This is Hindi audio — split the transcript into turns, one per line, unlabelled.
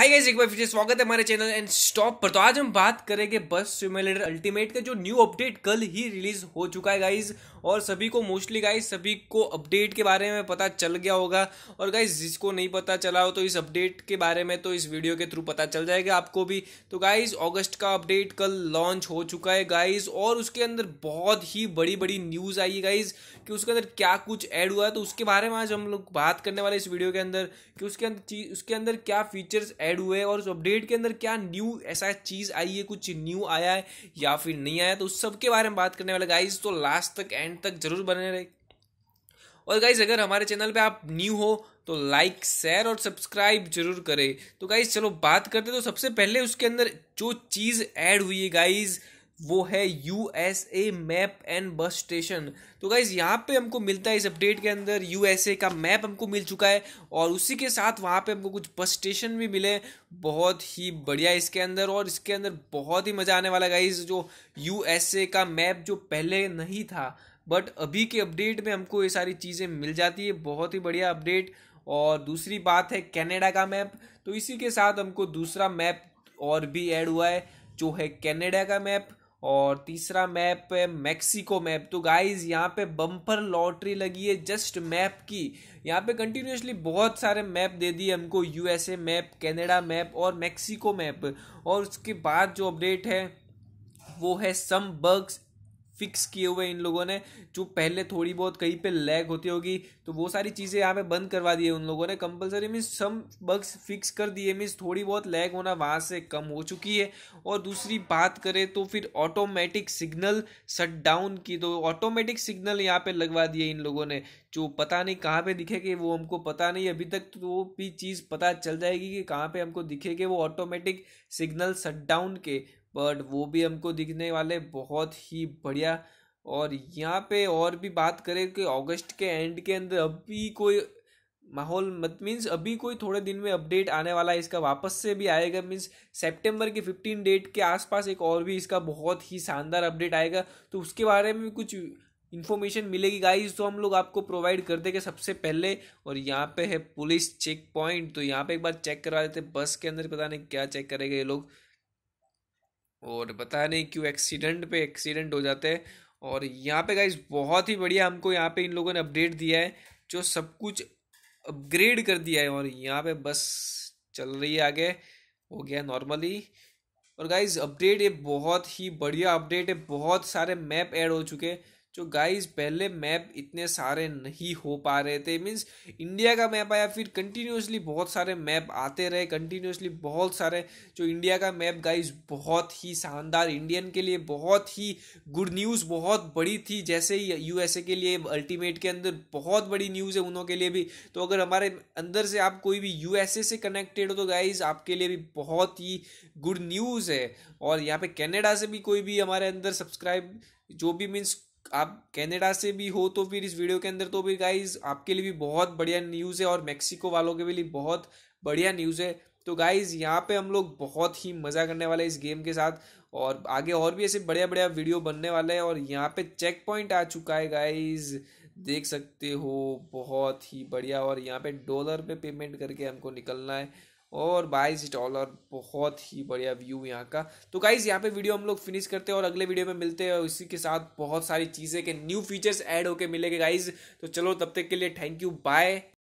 हाय गाइस एक बार फिर स्वागत है हमारे चैनल एंड स्टॉप पर तो आज हम बात करेंगे बस सिमुलेटर अल्टीमेट का जो न्यू अपडेट कल ही रिलीज हो चुका है गाइस और सभी को मोस्टली गाइस सभी को अपडेट के बारे में पता चल गया होगा और गाइस जिसको नहीं पता चला हो तो इस अपडेट के बारे में तो इस वीडियो के थ्रू पता चल जाएगा आपको भी तो गाइज ऑगस्ट का अपडेट कल लॉन्च हो चुका है गाइज और उसके अंदर बहुत ही बड़ी बड़ी न्यूज़ आई है गाइज कि उसके अंदर क्या कुछ ऐड हुआ है तो उसके बारे में आज हम लोग बात करने वाले इस वीडियो के अंदर कि उसके अंदर उसके अंदर क्या फीचर्स एड ऐड हुए और उस अपडेट के अंदर क्या न्यू ऐसा चीज़ आई है कुछ न्यू आया है या फिर नहीं आया तो उस सब के बारे में बात करने वाले गाइज तो लास्ट तक एंड तक जरूर बने रहे और गाइज अगर हमारे चैनल पे आप न्यू हो तो लाइक शेयर और सब्सक्राइब जरूर करें तो गाइज चलो बात करते तो सबसे पहले उसके अंदर जो चीज़ ऐड हुई है गाइज़ वो है U S A map and bus station तो गाइज़ यहाँ पे हमको मिलता है इस अपडेट के अंदर यू एस ए का मैप हमको मिल चुका है और उसी के साथ वहाँ पे हमको कुछ बस स्टेशन भी मिले बहुत ही बढ़िया इसके अंदर और इसके अंदर बहुत ही मज़ा आने वाला गाइज़ जो यू एस ए का मैप जो पहले नहीं था बट अभी के अपडेट में हमको ये सारी चीज़ें मिल जाती है बहुत ही बढ़िया अपडेट और दूसरी बात है कैनेडा का मैप तो इसी के साथ हमको दूसरा मैप और भी ऐड हुआ है जो है कैनेडा का मैप और तीसरा मैप है मैक्सिको मैप तो गाइज यहाँ पे बम्पर लॉटरी लगी है जस्ट मैप की यहाँ पे कंटिन्यूसली बहुत सारे मैप दे दिए हमको यूएसए मैप कनाडा मैप और मैक्सिको मैप और उसके बाद जो अपडेट है वो है सम बर्ग्स फिक्स किए हुए इन लोगों ने जो पहले थोड़ी बहुत कहीं पे लैग होती होगी तो वो सारी चीज़ें यहाँ पे बंद करवा दी है उन लोगों ने compulsory means some bugs fix कर दिए मीन्स थोड़ी बहुत लैग होना वहाँ से कम हो चुकी है और दूसरी बात करें तो फिर ऑटोमेटिक सिग्नल शट डाउन की तो ऑटोमेटिक सिग्नल यहाँ पर लगवा दिए इन लोगों ने जो पता नहीं कहाँ पर दिखेगी वो हमको पता नहीं अभी तक तो वो भी चीज़ पता चल जाएगी कि कहाँ पर हमको दिखेगी वो ऑटोमेटिक सिग्नल शट डाउन के बट वो भी हमको दिखने वाले बहुत ही बढ़िया और यहाँ पे और भी बात करें कि अगस्त के एंड के अंदर अभी कोई माहौल मत मीन्स अभी कोई थोड़े दिन में अपडेट आने वाला है इसका वापस से भी आएगा मीन्स सेप्टेम्बर के फिफ्टीन डेट के आसपास एक और भी इसका बहुत ही शानदार अपडेट आएगा तो उसके बारे में कुछ इन्फॉर्मेशन मिलेगी गाइस तो हम लोग आपको प्रोवाइड कर देंगे सबसे पहले और यहाँ पे है पुलिस चेक पॉइंट तो यहाँ पे एक बार चेक करवा देते बस के अंदर पता नहीं क्या चेक करेगा ये लोग और पता नहीं क्यों एक्सीडेंट पे एक्सीडेंट हो जाते हैं और यहाँ पे गाइज बहुत ही बढ़िया हमको यहाँ पे इन लोगों ने अपडेट दिया है जो सब कुछ अपग्रेड कर दिया है और यहाँ पे बस चल रही है आगे हो गया नॉर्मली और गाइज अपडेट ये बहुत ही बढ़िया अपडेट है बहुत सारे मैप ऐड हो चुके हैं जो गाइस पहले मैप इतने सारे नहीं हो पा रहे थे मीन्स इंडिया का मैप आया फिर कंटिन्यूसली बहुत सारे मैप आते रहे कंटिन्यूसली बहुत सारे जो इंडिया का मैप गाइस बहुत ही शानदार इंडियन के लिए बहुत ही गुड न्यूज़ बहुत बड़ी थी जैसे ही यूएसए के लिए अल्टीमेट के अंदर बहुत बड़ी न्यूज़ है उनों के लिए भी तो अगर हमारे अंदर से आप कोई भी यू से कनेक्टेड हो तो गाइज आपके लिए भी बहुत ही गुड न्यूज़ है और यहाँ पर कैनेडा से भी कोई भी हमारे अंदर सब्सक्राइब जो भी मीन्स आप कनाडा से भी हो तो फिर इस वीडियो के अंदर तो भी गाइज आपके लिए भी बहुत बढ़िया न्यूज़ है और मेक्सिको वालों के लिए बहुत बढ़िया न्यूज़ है तो गाइज़ यहाँ पे हम लोग बहुत ही मज़ा करने वाले इस गेम के साथ और आगे और भी ऐसे बढ़िया बढ़िया वीडियो बनने वाले हैं और यहाँ पे चेक पॉइंट आ चुका है गाइज़ देख सकते हो बहुत ही बढ़िया और यहाँ पे डॉलर पे पेमेंट करके हमको निकलना है और बाईस डॉलर बहुत ही बढ़िया व्यू यहाँ का तो गाइज यहाँ पे वीडियो हम लोग फिनिश करते हैं और अगले वीडियो में मिलते हैं और इसी के साथ बहुत सारी चीज़ें के न्यू फीचर्स ऐड होके मिलेंगे गाइज तो चलो तब तक के लिए थैंक यू बाय